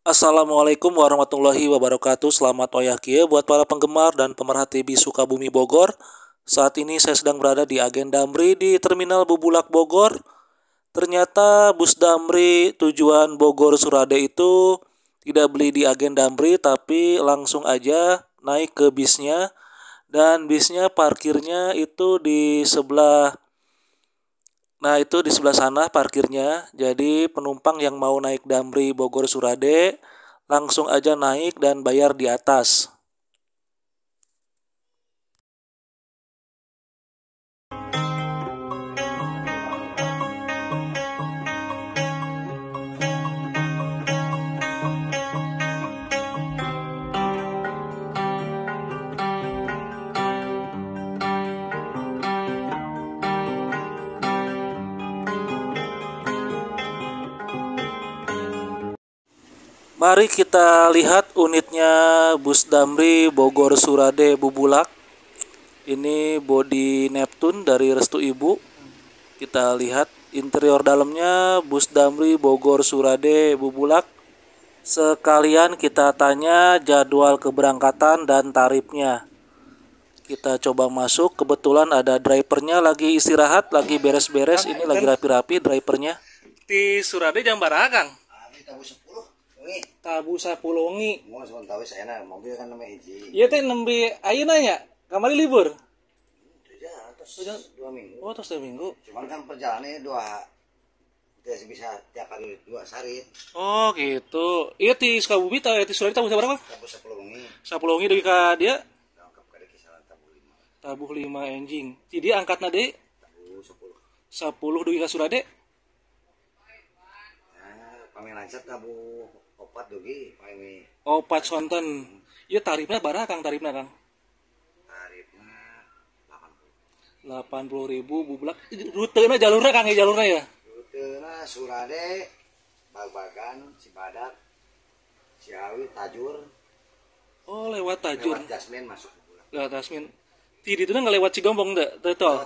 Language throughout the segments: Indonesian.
Assalamualaikum warahmatullahi wabarakatuh. Selamat oyah kia buat para penggemar dan pemerhati bisuka Sukabumi Bogor. Saat ini saya sedang berada di agen Damri di Terminal Bubulak Bogor. Ternyata bus Damri tujuan Bogor Surade itu tidak beli di agen Damri tapi langsung aja naik ke bisnya dan bisnya parkirnya itu di sebelah Nah, itu di sebelah sana parkirnya. Jadi penumpang yang mau naik Damri Bogor Surade langsung aja naik dan bayar di atas. Mari kita lihat unitnya Bus Damri Bogor Surade Bubulak. Ini bodi Neptune dari Restu Ibu. Kita lihat interior dalamnya Bus Damri Bogor Surade Bubulak. Sekalian kita tanya jadwal keberangkatan dan tarifnya. Kita coba masuk, kebetulan ada drivernya lagi istirahat, lagi beres-beres, ini lagi rapi-rapi drivernya. Di Surade jam berapa Kang? Ah, Tabu saya Pulongi. Mau sebentar tahu saya nah mobil kan nama hiji. Iya teh nembe ayo nanya kamari libur. Ya, terus dua minggu. Oh, terus dua minggu. Cuman kan perjalanannya dua tidak bisa tiap hari dua hari Oh gitu. Iya di Sukabumi tahu ya di Surabi tahu berapa? Tabu sepuluh. Sapulungi dari kak dia? Tabu lima anjing. Jadi angkat nade? sepuluh. Sepuluh dari ke Surade? Nah, ya, pamer lancar tabuh opat dogi opat sonten iya tarifnya berapa kang tarifnya kang tarifnya delapan puluh ribu bublak Rute rutenya jalurnya kang ya jalurnya ya Rute na surade bagbagan cibadak ciawi tajur oh lewat tajur lewat jasmin masuk lewat jasmin di itu nggak kan lewat Cigombong enggak tol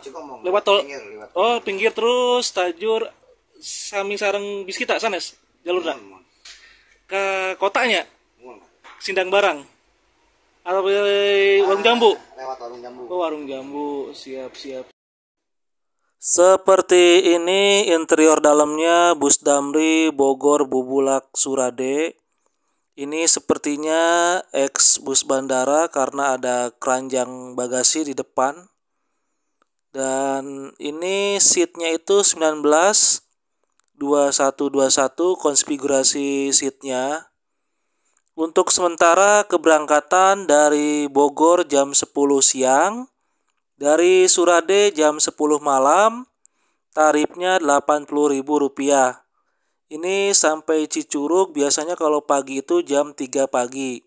lewat tol pinggir, lewat oh pinggir terus tajur sami sarang biskita sanes jalur hmm, ke kotanya sindang barang atau warung ah, jambu lewat warung jambu ke oh, warung jambu siap siap seperti ini interior dalamnya bus Damri Bogor Bubulak Surade ini sepertinya ex bus bandara karena ada keranjang bagasi di depan. Dan ini seatnya itu 19 2121 konfigurasi seatnya. Untuk sementara keberangkatan dari Bogor jam 10 siang, dari Surade jam 10 malam, tarifnya Rp80.000. Ini sampai Cicuruk biasanya kalau pagi itu jam 3 pagi.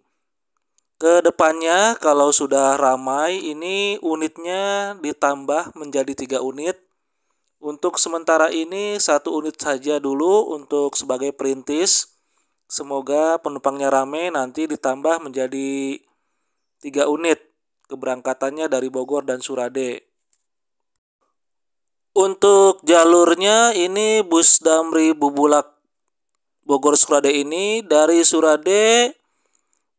Kedepannya kalau sudah ramai ini unitnya ditambah menjadi tiga unit untuk sementara ini satu unit saja dulu untuk sebagai perintis. Semoga penumpangnya rame nanti ditambah menjadi tiga unit keberangkatannya dari Bogor dan Surade. Untuk jalurnya ini bus Damri Bubulak Bogor Surade ini dari Surade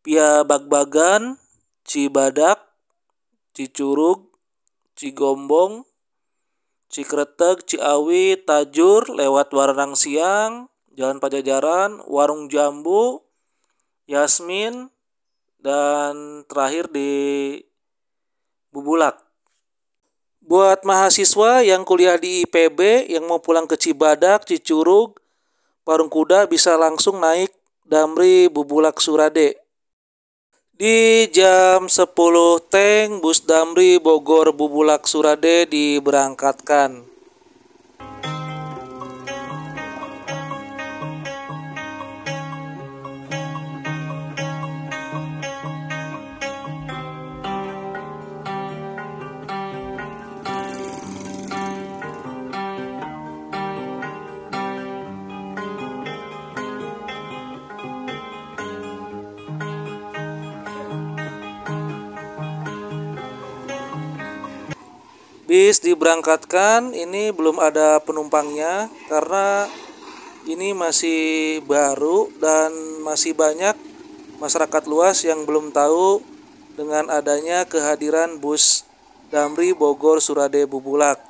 via Bagbagan, Cibadak, Cicurug, Cigombong, Cikretek, Ciawi, Tajur, lewat Waranang Siang, Jalan Pajajaran, Warung Jambu, Yasmin, dan terakhir di Bubulak. Buat mahasiswa yang kuliah di IPB yang mau pulang ke Cibadak, Cicurug, Warung Kuda bisa langsung naik Damri Bubulak Surade. Di jam 10 tank Bus Damri Bogor Bubulak Surade diberangkatkan. bis diberangkatkan ini belum ada penumpangnya karena ini masih baru dan masih banyak masyarakat luas yang belum tahu dengan adanya kehadiran bus Damri Bogor Surade Bubulak.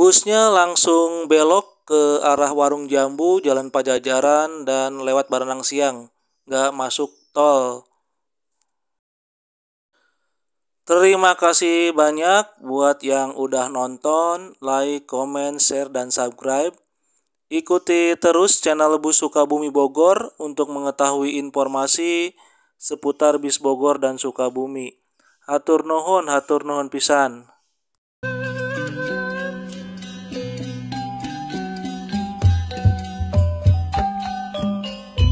Busnya langsung belok ke arah Warung Jambu, Jalan Pajajaran, dan lewat Baranang Siang. Nggak masuk tol. Terima kasih banyak buat yang udah nonton, like, comment, share, dan subscribe. Ikuti terus channel Bus Sukabumi Bogor untuk mengetahui informasi seputar bis Bogor dan Sukabumi. Hatur nuhun, hatur nuhun pisan.